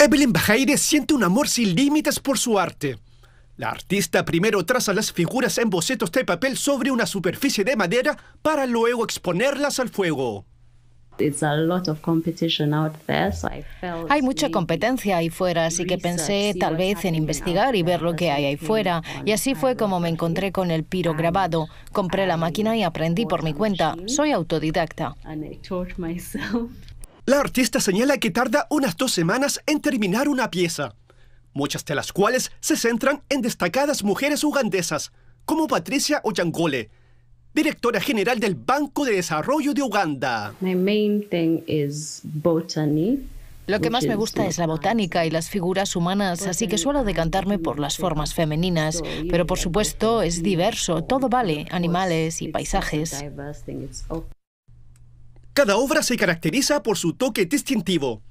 Evelyn Bajaire siente un amor sin límites por su arte. La artista primero traza las figuras en bocetos de papel sobre una superficie de madera para luego exponerlas al fuego. Hay mucha competencia ahí fuera, así que pensé tal vez en investigar y ver lo que hay ahí fuera. Y así fue como me encontré con el piro grabado. Compré la máquina y aprendí por mi cuenta. Soy autodidacta. La artista señala que tarda unas dos semanas en terminar una pieza, muchas de las cuales se centran en destacadas mujeres ugandesas, como Patricia Oyangole, directora general del Banco de Desarrollo de Uganda. Lo que más me gusta es la botánica y las figuras humanas, así que suelo decantarme por las formas femeninas, pero por supuesto es diverso, todo vale, animales y paisajes. Cada obra se caracteriza por su toque distintivo.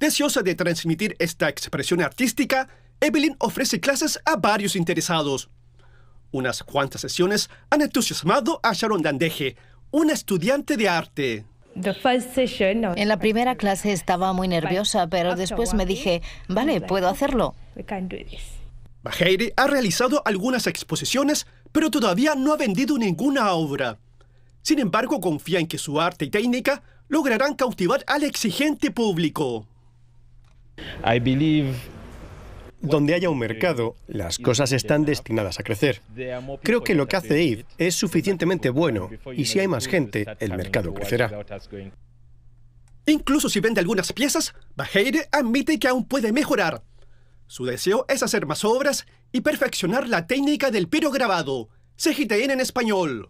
Deseosa de transmitir esta expresión artística, Evelyn ofrece clases a varios interesados. Unas cuantas sesiones han entusiasmado a Sharon Dandeje, una estudiante de arte. En la primera clase estaba muy nerviosa, pero después me dije, vale, puedo hacerlo. Baheiri ha realizado algunas exposiciones, pero todavía no ha vendido ninguna obra. Sin embargo, confía en que su arte y técnica lograrán cautivar al exigente público. I believe donde haya un mercado, las cosas están destinadas a crecer. Creo que lo que hace Eve es suficientemente bueno y si hay más gente, el mercado crecerá. Incluso si vende algunas piezas, Bajeire admite que aún puede mejorar. Su deseo es hacer más obras y perfeccionar la técnica del piro grabado. CGTN en español.